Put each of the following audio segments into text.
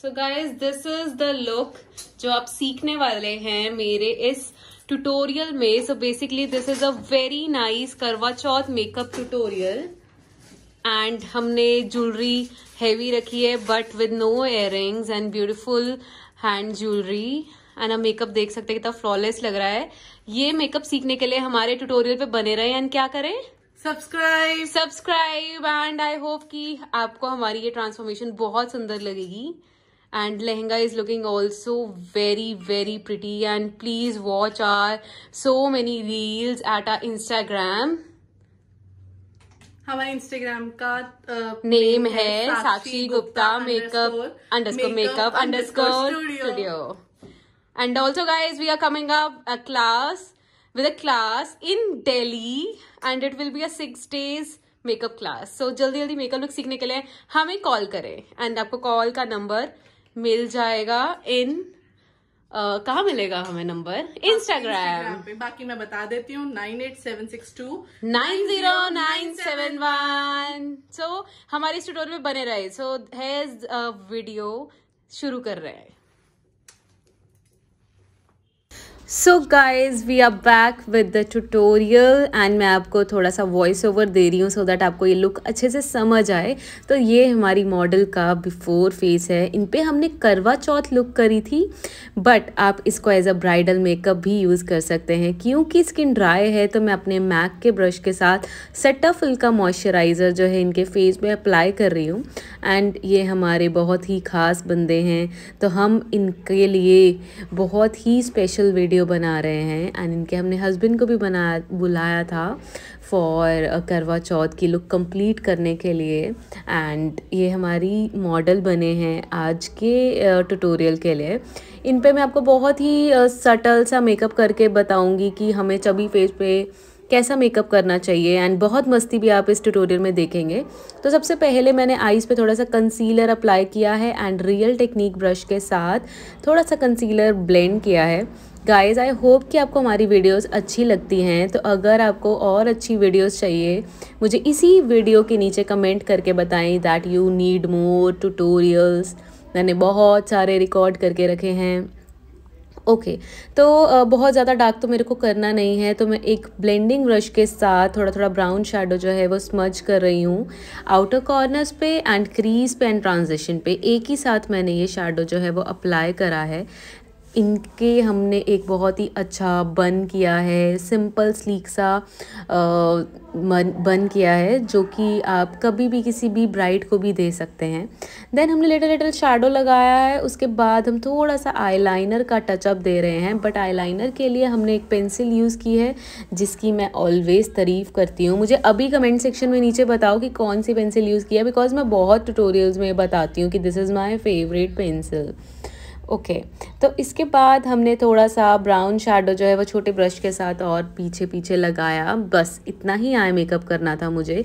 So guys this is the look जो आप सीखने वाले हैं मेरे इस ट्यूटोरियल में so basically this is a very nice Karva Chauth makeup tutorial and हमने ज्वेलरी हैवी रखी है but with no ear and beautiful hand jewellery and हम मेकअप देख सकते हैं कितना फ्लॉलेस लग रहा है ये मेकअप सीखने के लिए हमारे ट्यूटोरियल पे बने रहे एंड क्या करें subscribe subscribe and I hope कि आपको हमारी ये ट्रांसफॉर्मेशन बहुत सुंदर लगेगी and lehenga is looking also very very pretty and please watch our so many reels at our Instagram हमारे इंस्टाग्राम का नेम है Sakshi Gupta makeup underscore makeup underscore studio and also guys we are coming up a class with a class in daily and it will be a six days makeup class so जल्दी जल्दी makeup look सीखने के लिए हमें call करें and आपको call का number मिल जाएगा इन कहा मिलेगा हमें नंबर इंस्टाग्राम पे बाकी मैं बता देती हूँ nine eight seven six two nine zero nine seven one so हमारे स्टूडियो में बने रहे सो हेज वीडियो शुरू कर रहे हैं so guys we are back with the tutorial and मैं आपको थोड़ा सा वॉइस ओवर दे रही हूँ सो दैट आपको ये लुक अच्छे से समझ आए तो ये हमारी मॉडल का बिफोर फेस है इन पर हमने करवा चौथ लुक करी थी बट आप इसको एज अ ब्राइडल मेकअप भी यूज़ कर सकते हैं क्योंकि स्किन ड्राई है तो मैं अपने मैक के ब्रश के साथ सेटाफिल का मॉइस्चराइज़र जो है इनके फेस में अप्लाई कर रही हूँ एंड ये हमारे बहुत ही ख़ास बंदे हैं तो हम इनके लिए बहुत ही स्पेशल वीडियो वीडियो बना रहे हैं एंड इनके हमने हस्बैंड को भी बना बुलाया था फॉर uh, करवा चौथ की लुक कंप्लीट करने के लिए एंड ये हमारी मॉडल बने हैं आज के ट्यूटोरियल uh, के लिए इन पे मैं आपको बहुत ही सटल uh, सा मेकअप करके बताऊंगी कि हमें चबी फेस पे कैसा मेकअप करना चाहिए एंड बहुत मस्ती भी आप इस ट्यूटोरियल में देखेंगे तो सबसे पहले मैंने आईज़ पे थोड़ा सा कंसीलर अप्लाई किया है एंड रियल टेक्निक ब्रश के साथ थोड़ा सा कंसीलर ब्लेंड किया है गाइज़ आई होप कि आपको हमारी वीडियोस अच्छी लगती हैं तो अगर आपको और अच्छी वीडियोस चाहिए मुझे इसी वीडियो के नीचे कमेंट करके बताएं that you need more tutorials मैंने बहुत सारे रिकॉर्ड करके रखे हैं ओके okay, तो बहुत ज़्यादा डार्क तो मेरे को करना नहीं है तो मैं एक ब्लेंडिंग ब्रश के साथ थोड़ा थोड़ा ब्राउन शेडो जो है वो स्मज कर रही हूँ आउटर कॉर्नर्स पे एंड क्रीज पे एंड ट्रांजिशन पे एक ही साथ मैंने ये शेडो जो है वो अप्लाई करा है इनके हमने एक बहुत ही अच्छा बन किया है सिंपल स्लीक सा बन किया है जो कि आप कभी भी किसी भी ब्राइड को भी दे सकते हैं देन हमने लिटल लिटल शेडो लगाया है उसके बाद हम थोड़ा सा आईलाइनर का टचअप दे रहे हैं बट आईलाइनर के लिए हमने एक पेंसिल यूज़ की है जिसकी मैं ऑलवेज़ तारीफ़ करती हूँ मुझे अभी कमेंट सेक्शन में नीचे बताओ कि कौन सी पेंसिल यूज़ किया बिकॉज मैं बहुत ट्यूटोरियल्स में बताती हूँ कि this is my favourite pencil okay okay, तो इसके बाद हमने थोड़ा सा ब्राउन शेडो जो है वो छोटे ब्रश के साथ और पीछे पीछे लगाया बस इतना ही आई मेकअप करना था मुझे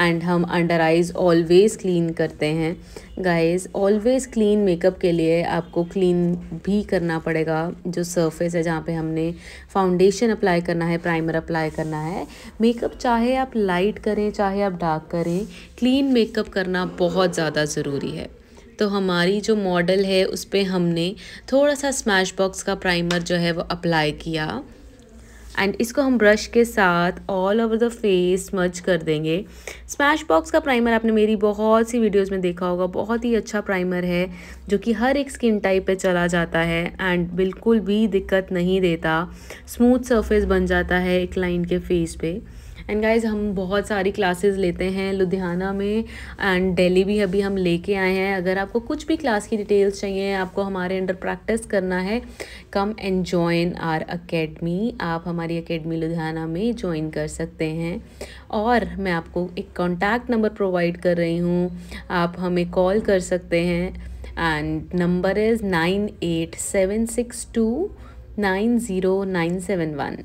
एंड हम अंडर आइज़ ऑलवेज़ क्लीन करते हैं गाइस ऑलवेज़ क्लीन मेकअप के लिए आपको क्लीन भी करना पड़ेगा जो सरफेस है जहाँ पे हमने फाउंडेशन अप्लाई करना है प्राइमर अप्लाई करना है मेकअप चाहे आप लाइट करें चाहे आप डार्क करें क्लीन मेकअप करना बहुत ज़्यादा ज़रूरी है तो हमारी जो मॉडल है उस पर हमने थोड़ा सा स्मैश बॉक्स का प्राइमर जो है वो अप्लाई किया एंड इसको हम ब्रश के साथ all over the face merge कर देंगे स्मैश बॉक्स का प्राइमर आपने मेरी बहुत सी वीडियोस में देखा होगा बहुत ही अच्छा प्राइमर है जो कि हर एक स्किन टाइप पे चला जाता है एंड बिल्कुल भी दिक्कत नहीं देता स्मूथ सरफेस बन जाता है एक लाइन के फेस पे एंड गाइज हम बहुत सारी क्लासेस लेते हैं लुधियाना में एंड दिल्ली भी अभी हम लेके आए हैं अगर आपको कुछ भी क्लास की डिटेल्स चाहिए आपको हमारे अंडर प्रैक्टिस करना है come and join our academy आप हमारी अकेडमी लुधियाना में ज्वाइन कर सकते हैं और मैं आपको एक कॉन्टैक्ट नंबर प्रोवाइड कर रही हूँ आप हमें कॉल कर सकते हैं and number is nine eight seven six two nine zero nine seven one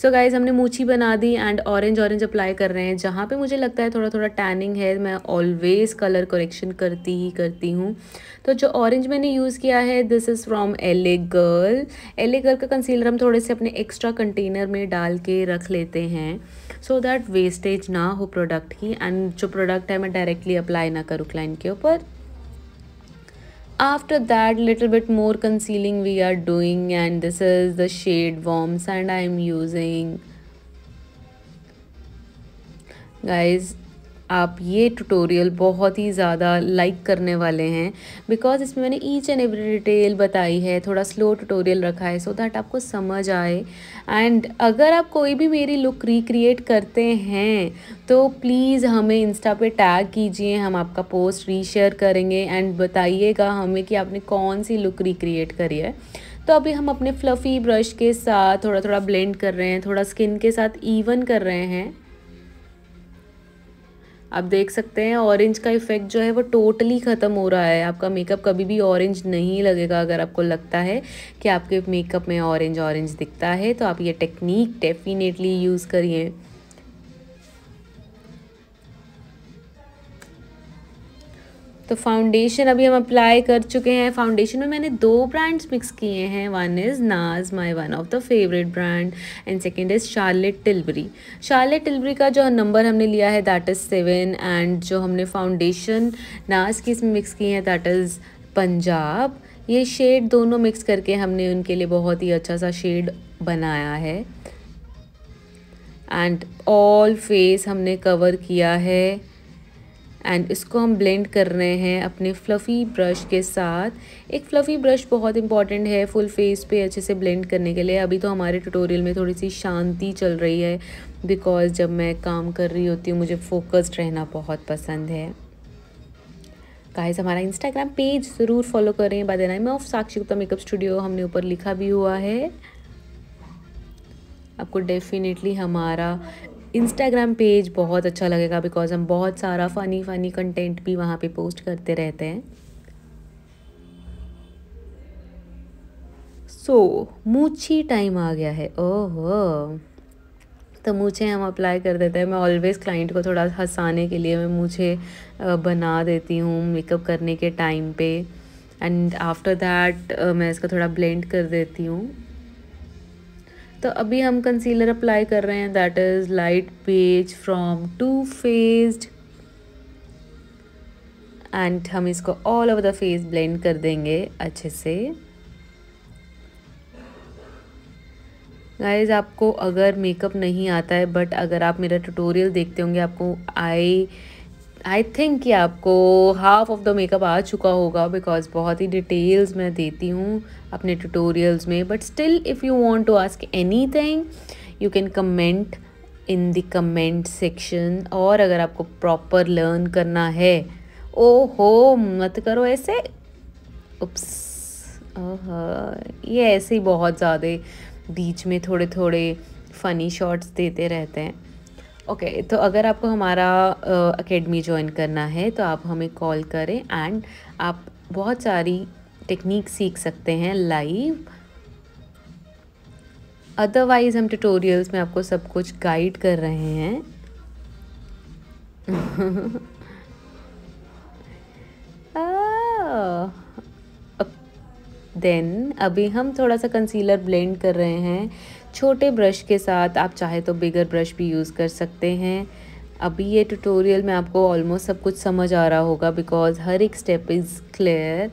so so guys हमने मूछी बना दी एंड ऑरेंज ऑरेंज अप्लाई कर रहे हैं जहाँ पे मुझे लगता है थोड़ा थोड़ा टैनिंग है मैं ऑलवेज़ कलर करेक्शन करती ही करती हूँ तो जो ऑरेंज मैंने यूज़ किया है this is from L A Girl L A Girl का कंसीलर हम थोड़े से अपने एक्स्ट्रा कंटेनर में डाल के रख लेते हैं सो दैट वेस्टेज ना हो प्रोडक्ट की एंड जो प्रोडक्ट है मैं डायरेक्टली अप्लाई ना करूँ क्लाइंट के ऊपर after that little bit more concealing we are doing and this is the shade Worms And i am using guys आप ये ट्यूटोरियल बहुत ही ज़्यादा लाइक करने वाले हैं बिकॉज़ इसमें मैंने ईच एंड एवरी डिटेल बताई है थोड़ा स्लो ट्यूटोरियल रखा है सो so दैट आपको समझ आए एंड अगर आप कोई भी मेरी लुक रिक्रिएट करते हैं तो प्लीज़ हमें इंस्टा पे टैग कीजिए हम आपका पोस्ट रीशेयर करेंगे एंड बताइएगा हमें कि आपने कौन सी लुक रिक्रिएट करी है तो अभी हम अपने फ्लफ़ी ब्रश के साथ थोड़ा थोड़ा ब्लेंड कर रहे हैं थोड़ा स्किन के साथ इवन कर रहे हैं आप देख सकते हैं ऑरेंज का इफ़ेक्ट जो है वो टोटली ख़त्म हो रहा है आपका मेकअप कभी भी ऑरेंज नहीं लगेगा अगर आपको लगता है कि आपके मेकअप में ऑरेंज ऑरेंज दिखता है तो आप ये टेक्निक डेफिनेटली यूज़ करिए तो फाउंडेशन अभी हम अप्लाई कर चुके हैं फाउंडेशन में मैंने दो ब्रांड्स मिक्स किए हैं one is NARS my one of the favourite brand and second is Charlotte Tilbury Charlotte Tilbury का जो नंबर हमने लिया है दैट इज़ सेवन एंड जो हमने फाउंडेशन नाज की इसमें मिक्स की है दैट इज़ पंजाब ये शेड दोनों मिक्स करके हमने उनके लिए बहुत ही अच्छा सा शेड बनाया है एंड ऑल फेस हमने कवर किया है एंड इसको हम ब्लेंड कर रहे हैं अपने फ्लफ़ी ब्रश के साथ एक फ्लफ़ी ब्रश बहुत इंपॉर्टेंट है फुल फेस पे अच्छे से ब्लेंड करने के लिए अभी तो हमारे ट्यूटोरियल में थोड़ी सी शांति चल रही है बिकॉज़ जब मैं काम कर रही होती हूँ मुझे फोकस्ड रहना बहुत पसंद है गाइस हमारा इंस्टाग्राम पेज ज़रूर फॉलो करें बाद the of Sakshi Gupta makeup studio हमने ऊपर लिखा भी हुआ है आपको डेफिनेटली हमारा इंस्टाग्राम पेज बहुत अच्छा लगेगा बिकॉज हम बहुत सारा फ़नी फ़नी कंटेंट भी वहाँ पे पोस्ट करते रहते हैं सो so, मूछी टाइम आ गया है ओहो तो मुझे हम अप्लाई कर देते हैं मैं ऑलवेज़ क्लाइंट को थोड़ा हंसाने के लिए मैं मुझे बना देती हूँ मेकअप करने के टाइम पे एंड आफ्टर दैट मैं इसका थोड़ा ब्लेंड कर देती हूँ तो अभी हम कंसीलर अप्लाई कर रहे हैं that is light peach from Too Faced and हम इसको all over the face blend कर देंगे अच्छे से गाइज आपको अगर मेकअप नहीं आता है बट अगर आप मेरा ट्यूटोरियल देखते होंगे आपको आई आई थिंक कि आपको हाफ ऑफ द मेकअप आ चुका होगा बिकॉज बहुत ही डिटेल्स मैं देती हूँ अपने ट्यूटोरियल्स में but still if you want to ask anything you can comment in the comment section और अगर आपको प्रॉपर लर्न करना है ओ हो मत करो ऐसे उप्स ये ऐसे ही बहुत ज़्यादा बीच में थोड़े थोड़े फ़नी शॉट्स देते रहते हैं ओके okay, तो अगर आपको हमारा अकेडमी ज्वाइन करना है तो आप हमें कॉल करें एंड आप बहुत सारी टेक्निक सीख सकते हैं लाइव अदरवाइज़ हम ट्यूटोरियल्स में आपको सब कुछ गाइड कर रहे हैं देन ah. अभी हम थोड़ा सा कंसीलर ब्लेंड कर रहे हैं छोटे ब्रश के साथ आप चाहे तो बिगर ब्रश भी यूज़ कर सकते हैं अभी ये ट्यूटोरियल में आपको ऑलमोस्ट सब कुछ समझ आ रहा होगा बिकॉज़ हर एक स्टेप इज़ क्लियर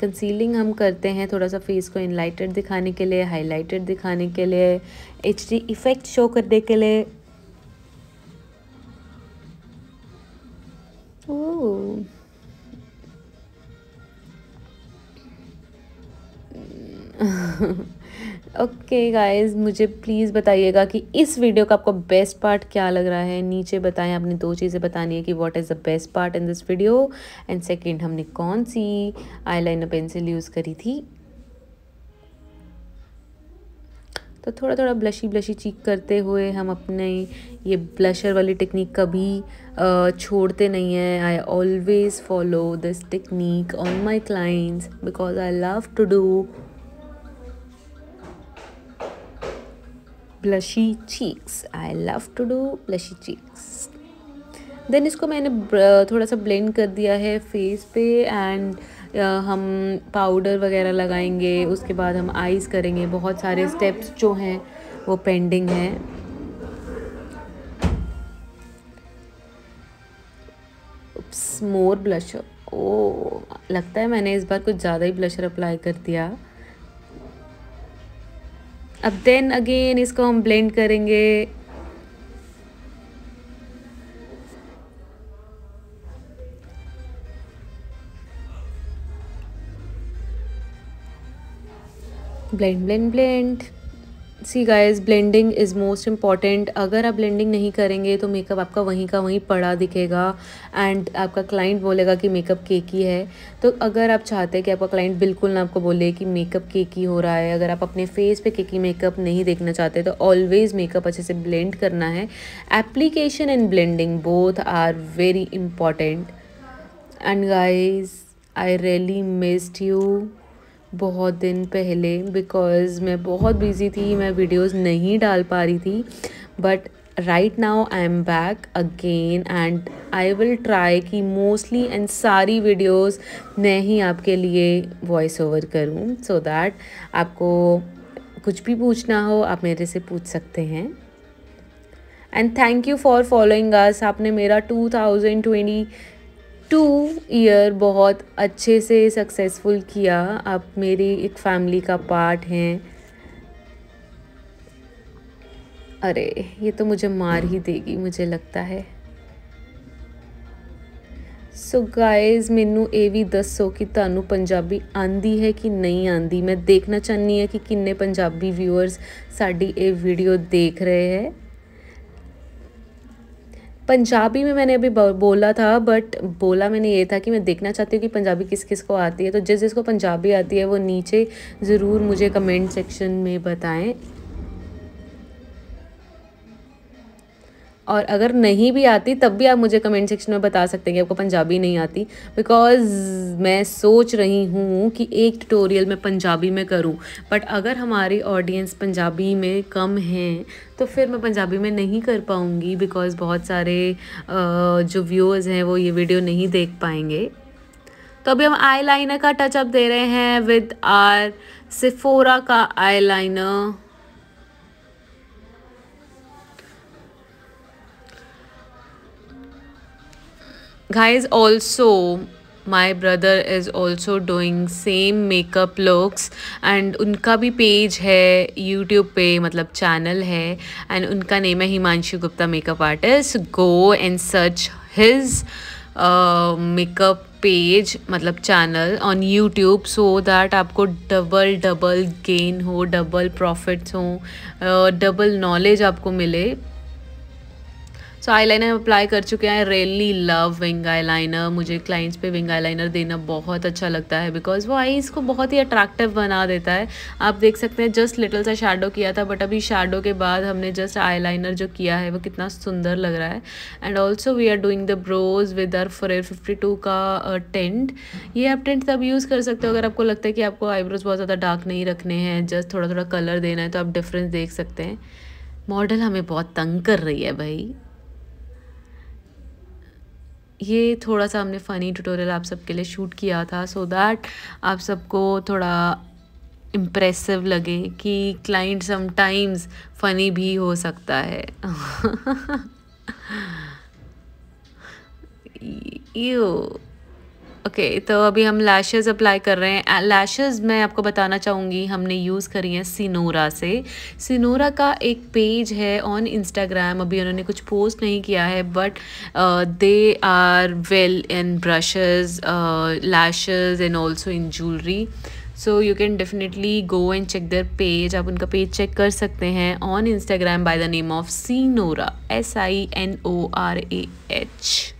कंसीलिंग हम करते हैं थोड़ा सा फेस को इनलाइटेड दिखाने के लिए हाईलाइटेड दिखाने के लिए एच इफ़ेक्ट शो करने के लिए ओ oh. ओके गाइस मुझे प्लीज़ बताइएगा कि इस वीडियो का आपको बेस्ट पार्ट क्या लग रहा है नीचे बताएं आपने दो चीज़ें बतानी है कि what is the best part in this video and second हमने कौन सी आईलाइनर पेंसिल यूज़ करी थी तो थोड़ा थोड़ा ब्लशी ब्लशी चीक करते हुए हम अपने ये ब्लशर वाली टेक्निक कभी छोड़ते नहीं हैं I always follow this technique on my clients because I love to do blushy cheeks i love to do blushy cheeks then इसको मैंने थोड़ा सा ब्लेंड कर दिया है फेस पे एंड हम पाउडर वगैरह लगाएंगे उसके बाद हम आइज़ करेंगे बहुत सारे स्टेप्स जो हैं वो पेंडिंग हैं मोर ब्लशर ओ लगता है मैंने इस बार कुछ ज़्यादा ही ब्लशर अप्लाई कर दिया अब देन अगेन इसको हम ब्लेंड करेंगे blend blend blend see guys blending is most important अगर आप ब्लेंडिंग नहीं करेंगे तो मेकअप आपका वहीं का वहीं पड़ा दिखेगा एंड आपका क्लाइंट बोलेगा कि मेकअप केकी है तो अगर आप चाहते हैं कि आपका क्लाइंट बिल्कुल ना आपको बोले कि मेकअप केकी हो रहा है अगर आप अपने फेस पे केकी मेकअप नहीं देखना चाहते तो ऑलवेज़ मेकअप अच्छे से ब्लेंड करना है application and blending both are very important and guys I really missed you बहुत दिन पहले बिकॉज़ मैं बहुत बिज़ी थी मैं वीडियोस नहीं डाल पा रही थी but right now I am back again and I will try कि मोस्टली एंड सारी वीडियोस मैं ही आपके लिए वॉइस ओवर करूँ सो दैट आपको कुछ भी पूछना हो आप मेरे से पूछ सकते हैं and thank you for following us आपने मेरा two thousand twenty two year बहुत अच्छे से सक्सेसफुल किया आप मेरी एक फैमिली का पार्ट हैं अरे ये तो मुझे मार ही देगी मुझे लगता है सो गाइज मैनू ये भी दसो कि तू पंजाबी आती है कि नहीं आती मैं देखना चाहनी हूँ कि किन्ने पंजाबी व्यूअर्स साड़ी ये वीडियो देख रहे हैं पंजाबी में मैंने अभी बोला था बट बोला मैंने ये था कि मैं देखना चाहती हूँ कि पंजाबी किस किस को आती है तो जिस जिसको पंजाबी आती है वो नीचे ज़रूर मुझे कमेंट सेक्शन में बताएं और अगर नहीं भी आती तब भी आप मुझे कमेंट सेक्शन में बता सकते हैं कि आपको पंजाबी नहीं आती बिकॉज़ मैं सोच रही हूँ कि एक ट्यूटोरियल मैं पंजाबी में करूँ बट अगर हमारी ऑडियंस पंजाबी में कम हैं तो फिर मैं पंजाबी में नहीं कर पाऊँगी बिकॉज़ बहुत सारे जो व्यूअर्स हैं वो ये वीडियो नहीं देख पाएंगे तो अभी हम आई का टचअप दे रहे हैं विद आर सिफोरा का आई guys also my brother is also doing same makeup looks and उनका भी page है YouTube पे मतलब channel है and उनका name है Himanshu Gupta makeup artist go and search his uh, makeup page मतलब channel on YouTube so that आपको डबल डबल गेन हो डबल प्रॉफिट्स हो डबल नॉलेज आपको मिले सो आई लाइनर अप्लाई कर चुके हैं I really love wing eyeliner मुझे क्लाइंट्स पे विंग आई लाइनर देना बहुत अच्छा लगता है बिकॉज वो आईज को बहुत ही अट्रैक्टिव बना देता है आप देख सकते हैं जस्ट लिटल सा शेडो किया था बट अभी शेडो के बाद हमने जस्ट आई लाइनर जो किया है वो कितना सुंदर लग रहा है and also we are doing the brows with our four fifty two का टेंट ये आप टेंट तब यूज़ कर सकते हो अगर आपको लगता है कि आपको आईब्रोज बहुत ज़्यादा डार्क नहीं रखने हैं जस्ट थोड़ा थोड़ा कलर देना है तो आप डिफरेंस देख सकते हैं मॉडल हमें बहुत तंग कर रही है भाई ये थोड़ा सा हमने फ़नी ट्यूटोरियल आप सबके लिए शूट किया था सो so दैट आप सबको थोड़ा इम्प्रेसिव लगे कि क्लाइंट समटाइम्स फ़नी भी हो सकता है यू ओके okay, तो अभी हम लैशेज़ अप्लाई कर रहे हैं लैशेज़ मैं आपको बताना चाहूँगी हमने यूज़ करी हैं सिनोरा से सिनोरा का एक पेज है ऑन इंस्टाग्राम अभी उन्होंने कुछ पोस्ट नहीं किया है but they are well in brushes lashes and also in jewellery so you can definitely go and check their page आप उनका पेज चेक कर सकते हैं on Instagram by the name of Sinorah S I N O R A H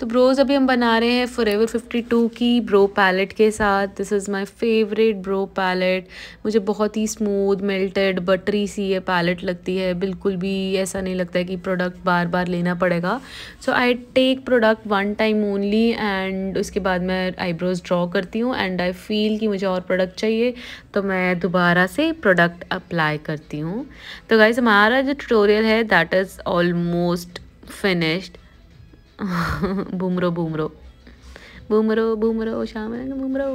तो brows अभी हम बना रहे हैं फ़ॉर एवर फिफ्टी टू की ब्रो पैलेट के साथ this is my favourite brow palette मुझे बहुत ही स्मूथ मेल्टेड बटरी सी ये पैलेट लगती है बिल्कुल भी ऐसा नहीं लगता है कि प्रोडक्ट बार बार लेना पड़ेगा so I take product one time only and उसके बाद मैं आईब्रोज ड्रॉ करती हूँ एंड आई फील कि मुझे और प्रोडक्ट चाहिए तो मैं दोबारा से प्रोडक्ट अप्लाई करती हूँ तो गाइज हमारा जो ट्यूटोरियल है दैट इज़ ऑलमोस्ट फिनिश्ड बूमरो बूमरो बुमरो बुमरो शाम बुमरो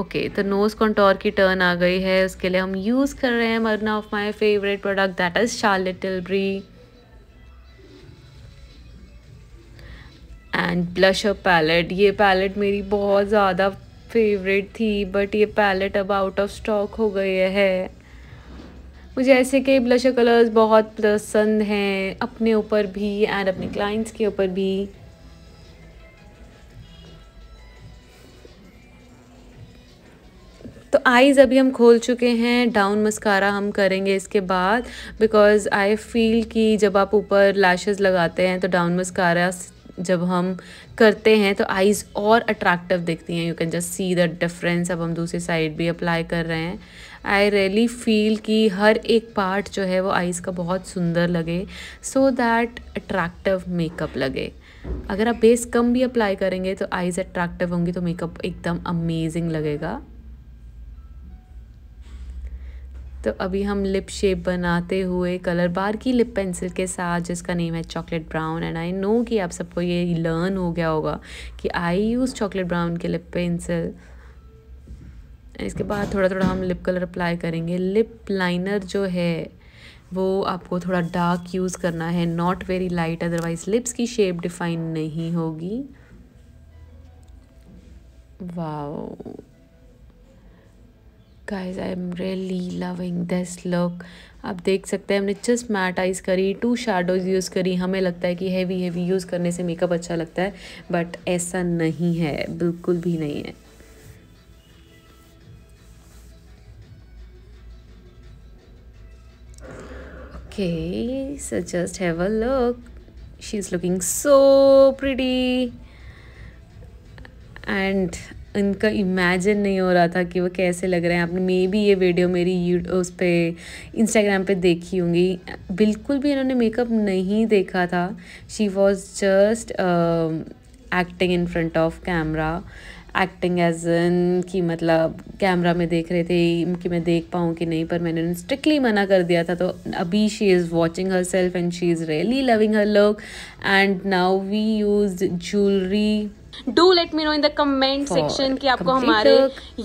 ओके तो नोज़ कॉन्टोर की टर्न आ गई है उसके लिए हम यूज़ कर रहे हैं मरना of my favourite product that is Charlotte Tilbury and blusher palette ये पैलेट मेरी बहुत ज़्यादा फेवरेट थी बट ये पैलेट अब आउट ऑफ स्टॉक हो गई है मुझे ऐसे के ब्लशर कलर्स बहुत पसंद हैं अपने ऊपर भी एंड अपने क्लाइंट्स के ऊपर भी तो आईज़ अभी हम खोल चुके हैं डाउन मस्कारा हम करेंगे इसके बाद बिकॉज़ आई फील कि जब आप ऊपर लैशेस लगाते हैं तो डाउन मस्कारा जब हम करते हैं तो आईज़ और अट्रैक्टिव दिखती हैं you can just see the difference अब हम दूसरी साइड भी अप्लाई कर रहे हैं आई रियली फील कि हर एक पार्ट जो है वो आईज़ का बहुत सुंदर लगे सो दैट अट्रैक्टिव मेकअप लगे अगर आप बेस कम भी अप्लाई करेंगे तो आईज़ अट्रैक्टिव होंगी तो मेकअप एकदम अमेजिंग लगेगा तो अभी हम लिप शेप बनाते हुए कलर बार की लिप पेंसिल के साथ जिसका नेम है chocolate brown and I know कि आप सबको ये लर्न हो गया होगा कि आई यूज़ चॉकलेट ब्राउन के लिप पेंसिल इसके बाद थोड़ा थोड़ा हम लिप कलर अप्लाई करेंगे लिप लाइनर जो है वो आपको थोड़ा डार्क यूज़ करना है not very light otherwise lips की शेप डिफाइन नहीं होगी wow guys I am really loving this look आप देख सकते हैं हमने जस्ट मैट आइज करी टू शेडोज़ यूज़ करी हमें लगता है कि हैवी हैवी यूज़ करने से मेकअप अच्छा लगता है बट ऐसा नहीं है बिल्कुल भी नहीं है so just have a look she is looking so pretty and इनका इमेजिन नहीं हो रहा था कि वो कैसे लग रहे हैं आपने मे भी ये वीडियो मेरी यू उस पर इंस्टाग्राम पे देखी होंगी बिल्कुल भी इन्होंने मेकअप नहीं देखा था she was just acting in front of camera acting as in कि मतलब कैमरा में देख रहे थे कि मैं देख पाऊँ कि नहीं पर मैंने उन्हें स्ट्रिक्टली मना कर दिया था तो अभी she is watching herself and she is really loving her look and now we use jewellery do let me know in the comment section की आपको हमारे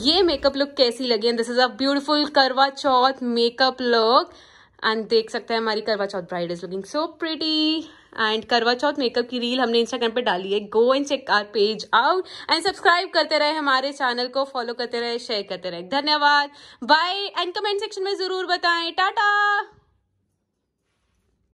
ये मेकअप लुक कैसी लगी दिस इज अ ब्यूटिफुल करवा Chauth makeup look and देख सकते हैं हमारी Karva Chauth bride is looking so pretty and Karva Chauth makeup की रील हमने इंस्टाग्राम पे डाली है go and check our page out and subscribe करते रहे हमारे चैनल को फॉलो करते रहे शेयर करते रहे धन्यवाद बाय एंड कमेंट सेक्शन में जरूर बताएं टाटा